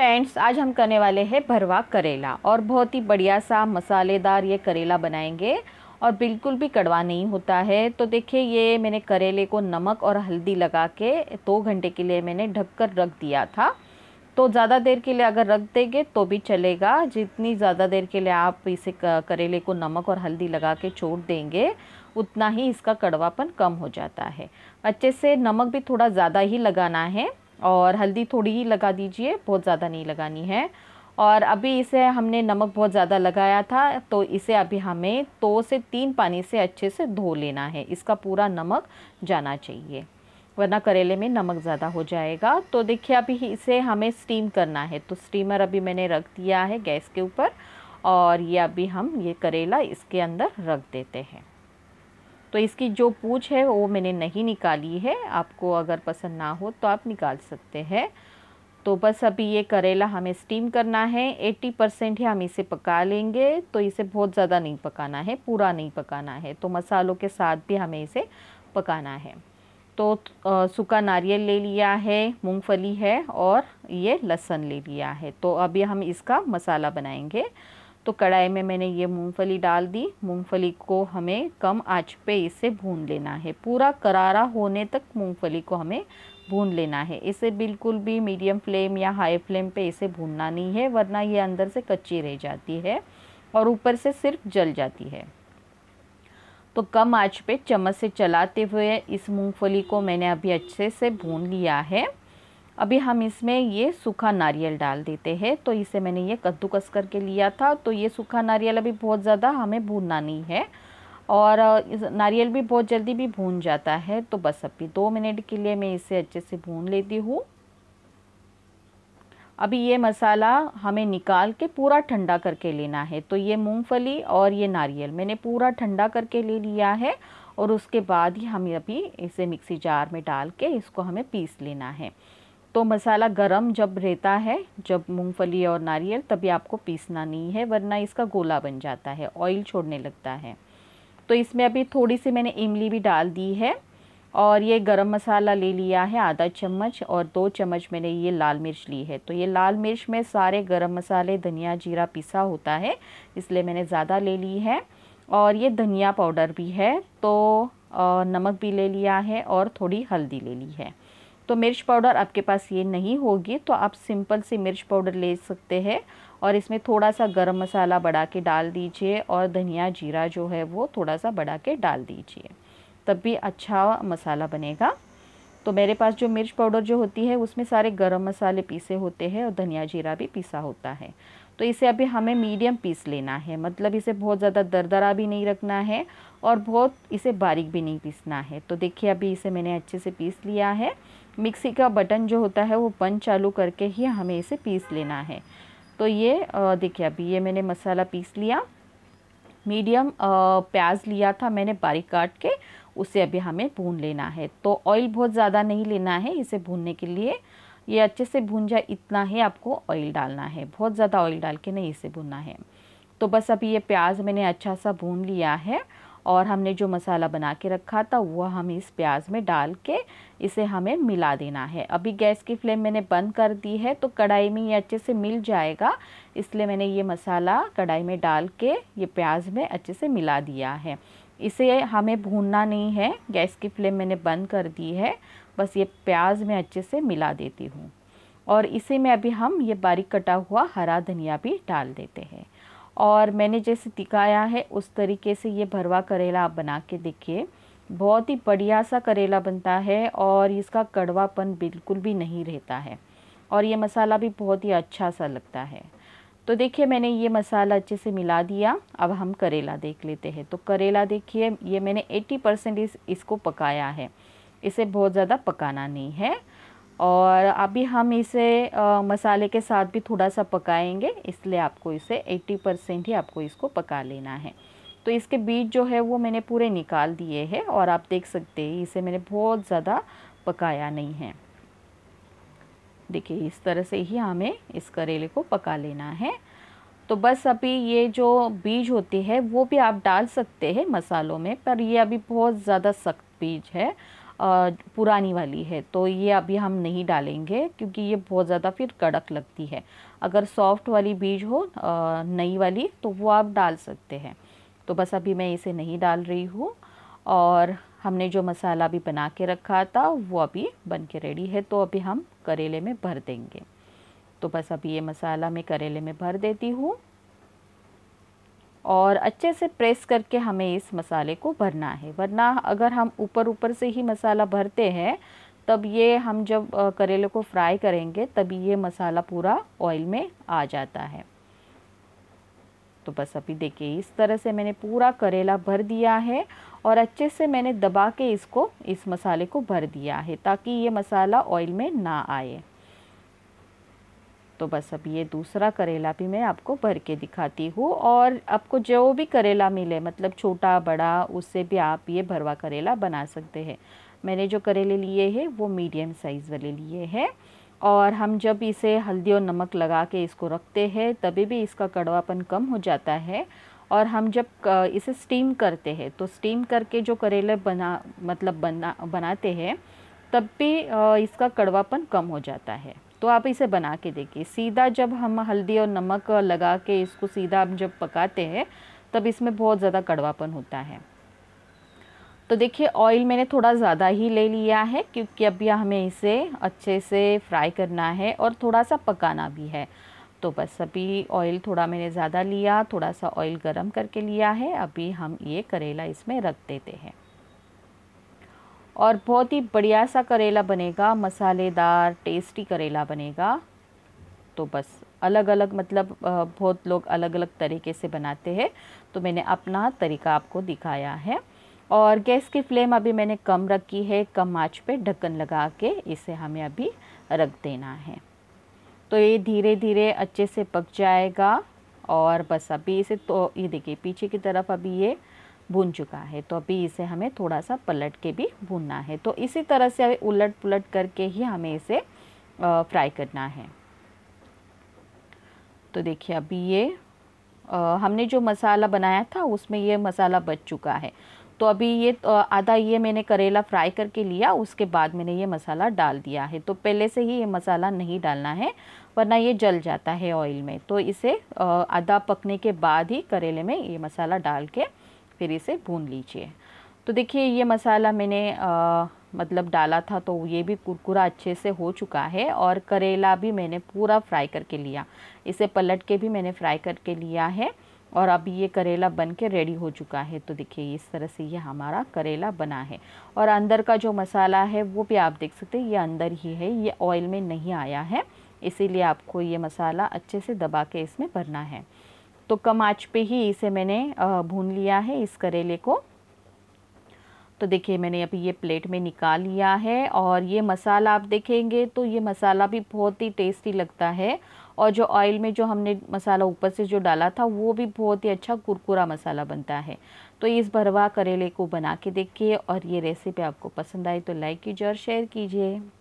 friends आज हम करने वाले हैं भरवा करेला और बहुत ही बढ़िया सा मसालेदार ये करेला बनाएंगे और बिल्कुल भी कड़वा नहीं होता है तो देखिए ये मैंने करेले को नमक और हल्दी लगा के दो तो घंटे के लिए मैंने ढककर रख दिया था तो ज़्यादा देर के लिए अगर रख देंगे तो भी चलेगा जितनी ज़्यादा देर के लिए आप इसे करेले को नमक और हल्दी लगा के छोड़ देंगे उतना ही इसका कड़वापन कम हो जाता है अच्छे से नमक भी थोड़ा ज़्यादा ही लगाना है और हल्दी थोड़ी ही लगा दीजिए बहुत ज़्यादा नहीं लगानी है और अभी इसे हमने नमक बहुत ज़्यादा लगाया था तो इसे अभी हमें दो से तीन पानी से अच्छे से धो लेना है इसका पूरा नमक जाना चाहिए वरना करेले में नमक ज़्यादा हो जाएगा तो देखिए अभी इसे हमें स्टीम करना है तो स्टीमर अभी मैंने रख दिया है गैस के ऊपर और ये अभी हम ये करेला इसके अंदर रख देते हैं तो इसकी जो पूछ है वो मैंने नहीं निकाली है आपको अगर पसंद ना हो तो आप निकाल सकते हैं तो बस अभी ये करेला हमें स्टीम करना है 80 परसेंट ही हम इसे पका लेंगे तो इसे बहुत ज़्यादा नहीं पकाना है पूरा नहीं पकाना है तो मसालों के साथ भी हमें इसे पकाना है तो सूखा नारियल ले लिया है मूंगफली है और ये लहसन ले लिया है तो अभी हम इसका मसाला बनाएंगे तो कढ़ाई में मैंने ये मूंगफली डाल दी मूंगफली को हमें कम आंच पे इसे भून लेना है पूरा करारा होने तक मूंगफली को हमें भून लेना है इसे बिल्कुल भी मीडियम फ्लेम या हाई फ्लेम पे इसे भूनना नहीं है वरना ये अंदर से कच्ची रह जाती है और ऊपर से सिर्फ जल जाती है तो कम आंच पे चम्मच से चलाते हुए इस मूँगफली को मैंने अभी अच्छे से भून लिया है अभी हम इसमें ये सूखा नारियल डाल देते हैं तो इसे मैंने ये कद्दूकस करके लिया था तो ये सूखा नारियल अभी बहुत ज़्यादा हमें भूनना नहीं है और नारियल भी बहुत जल्दी भी भून जाता है तो बस अभी दो मिनट के लिए मैं इसे अच्छे से भून लेती हूँ अभी ये मसाला हमें निकाल के पूरा ठंडा करके लेना है तो ये मूंगफली और ये नारियल मैंने पूरा ठंडा करके ले लिया है और उसके बाद ही हम अभी इसे मिक्सी जार में डाल के इसको हमें पीस लेना है तो मसाला गरम जब रहता है जब मूंगफली और नारियल तभी आपको पीसना नहीं है वरना इसका गोला बन जाता है ऑयल छोड़ने लगता है तो इसमें अभी थोड़ी सी मैंने इमली भी डाल दी है और ये गरम मसाला ले लिया है आधा चम्मच और दो चम्मच मैंने ये लाल मिर्च ली है तो ये लाल मिर्च में सारे गरम मसाले धनिया जीरा पिसा होता है इसलिए मैंने ज़्यादा ले ली है और ये धनिया पाउडर भी है तो नमक भी ले लिया है और थोड़ी हल्दी ले ली है तो मिर्च पाउडर आपके पास ये नहीं होगी तो आप सिंपल सी मिर्च पाउडर ले सकते हैं और इसमें थोड़ा सा गरम मसाला बढ़ा के डाल दीजिए और धनिया जीरा जो है वो थोड़ा सा बढ़ा के डाल दीजिए तब भी अच्छा मसाला बनेगा तो मेरे पास जो मिर्च पाउडर जो होती है उसमें सारे गरम मसाले पीसे होते हैं और धनिया जीरा भी पीसा होता है तो इसे अभी हमें मीडियम पीस लेना है मतलब इसे बहुत ज़्यादा दरदरा भी नहीं रखना है और बहुत इसे बारीक भी नहीं पीसना है तो देखिए अभी इसे मैंने अच्छे से पीस लिया है मिक्सी का बटन जो होता है वो बंद चालू करके ही हमें इसे पीस लेना है तो ये देखिए अभी ये मैंने मसाला पीस लिया मीडियम प्याज लिया था मैंने बारीक काट के उसे अभी हमें भून लेना है तो ऑयल बहुत ज़्यादा नहीं लेना है इसे भूनने के लिए ये अच्छे से भून जाए इतना ही आपको ऑयल डालना है बहुत ज़्यादा ऑयल डाल के नहीं इसे भूनना है तो बस अभी ये प्याज मैंने अच्छा सा भून लिया है और हमने जो मसाला बना के रखा था वह हम इस प्याज में डाल के इसे हमें मिला देना है अभी गैस की फ्लेम मैंने बंद कर दी है तो कढ़ाई में ये अच्छे से मिल जाएगा इसलिए मैंने ये मसाला कढ़ाई में डाल के ये प्याज में अच्छे से मिला दिया है इसे हमें भूनना नहीं है गैस की फ्लेम मैंने बंद कर दी है बस ये प्याज में अच्छे से मिला देती हूँ और इसी में अभी हम ये बारीक कटा हुआ हरा धनिया भी डाल देते हैं और मैंने जैसे दिखाया है उस तरीके से ये भरवा करेला आप बना के देखिए बहुत ही बढ़िया सा करेला बनता है और इसका कड़वापन बिल्कुल भी नहीं रहता है और ये मसाला भी बहुत ही अच्छा सा लगता है तो देखिए मैंने ये मसाला अच्छे से मिला दिया अब हम करेला देख लेते हैं तो करेला देखिए ये मैंने 80 परसेंट इस, इसको पकाया है इसे बहुत ज़्यादा पकाना नहीं है और अभी हम इसे आ, मसाले के साथ भी थोड़ा सा पकाएंगे इसलिए आपको इसे 80 परसेंट ही आपको इसको पका लेना है तो इसके बीज जो है वो मैंने पूरे निकाल दिए हैं और आप देख सकते हैं इसे मैंने बहुत ज़्यादा पकाया नहीं है देखिए इस तरह से ही हमें इस करेले को पका लेना है तो बस अभी ये जो बीज होती है वो भी आप डाल सकते हैं मसालों में पर ये अभी बहुत ज़्यादा सख्त बीज है पुरानी वाली है तो ये अभी हम नहीं डालेंगे क्योंकि ये बहुत ज़्यादा फिर कड़क लगती है अगर सॉफ्ट वाली बीज हो नई वाली तो वो आप डाल सकते हैं तो बस अभी मैं इसे नहीं डाल रही हूँ और हमने जो मसाला भी बना के रखा था वो अभी बन के रेडी है तो अभी हम करेले में भर देंगे तो बस अभी ये मसाला मैं करेले में भर देती हूँ और अच्छे से प्रेस करके हमें इस मसाले को भरना है वरना अगर हम ऊपर ऊपर से ही मसाला भरते हैं तब ये हम जब करेले को फ्राई करेंगे तभी ये मसाला पूरा ऑयल में आ जाता है तो बस अभी देखिए इस तरह से मैंने पूरा करेला भर दिया है और अच्छे से मैंने दबा के इसको इस मसाले को भर दिया है ताकि ये मसाला ऑयल में ना आए तो बस अब ये दूसरा करेला भी मैं आपको भर के दिखाती हूँ और आपको जो भी करेला मिले मतलब छोटा बड़ा उससे भी आप ये भरवा करेला बना सकते हैं मैंने जो करेले लिए हैं वो मीडियम साइज़ वाले लिए हैं और हम जब इसे हल्दी और नमक लगा के इसको रखते हैं तभी भी इसका कड़वापन कम हो जाता है और हम जब इसे स्टीम करते हैं तो स्टीम करके जो करेले बना मतलब बना बनाते हैं तब भी इसका कड़वापन कम हो जाता है तो आप इसे बना के देखिए सीधा जब हम हल्दी और नमक लगा के इसको सीधा हम जब पकाते हैं तब इसमें बहुत ज़्यादा कड़वापन होता है तो देखिए ऑयल मैंने थोड़ा ज़्यादा ही ले लिया है क्योंकि अभी हमें इसे अच्छे से फ्राई करना है और थोड़ा सा पकाना भी है तो बस अभी ऑयल थोड़ा मैंने ज़्यादा लिया थोड़ा सा ऑयल गरम करके लिया है अभी हम ये करेला इसमें रख देते हैं और बहुत ही बढ़िया सा करेला बनेगा मसालेदार टेस्टी करेला बनेगा तो बस अलग अलग मतलब बहुत लोग अलग अलग तरीके से बनाते हैं तो मैंने अपना तरीका आपको दिखाया है और गैस की फ्लेम अभी मैंने कम रखी है कम आँच पे ढक्कन लगा के इसे हमें अभी रख देना है तो ये धीरे धीरे अच्छे से पक जाएगा और बस अभी इसे तो ये देखिए पीछे की तरफ अभी ये भून चुका है तो अभी इसे हमें थोड़ा सा पलट के भी भूनना है तो इसी तरह से उलट पुलट करके ही हमें इसे फ्राई करना है तो देखिए अभी ये आ, हमने जो मसाला बनाया था उसमें ये मसाला बच चुका है तो अभी ये आधा ये मैंने करेला फ्राई करके लिया उसके बाद मैंने ये मसाला डाल दिया है तो पहले से ही ये मसाला नहीं डालना है वरना ये जल जाता है ऑयल में तो इसे आधा पकने के बाद ही करेले में ये मसाला डाल के फिर इसे भून लीजिए तो देखिए ये मसाला मैंने आ, मतलब डाला था तो ये भी कुरकुरा अच्छे से हो चुका है और करेला भी मैंने पूरा फ्राई करके लिया इसे पलट के भी मैंने फ्राई करके लिया है और अब ये करेला बन के रेडी हो चुका है तो देखिए इस तरह से ये हमारा करेला बना है और अंदर का जो मसाला है वो भी आप देख सकते हैं ये अंदर ही है ये ऑयल में नहीं आया है इसीलिए आपको ये मसाला अच्छे से दबा के इसमें भरना है तो कम आँच पे ही इसे मैंने भून लिया है इस करेले को तो देखिए मैंने अभी ये प्लेट में निकाल लिया है और ये मसाला आप देखेंगे तो ये मसाला भी बहुत ही टेस्टी लगता है और जो ऑयल में जो हमने मसाला ऊपर से जो डाला था वो भी बहुत ही अच्छा कुरकुरा मसाला बनता है तो इस भरवा करेले को बना के देखिए और ये रेसिपी आपको पसंद आई तो लाइक कीजिए और शेयर कीजिए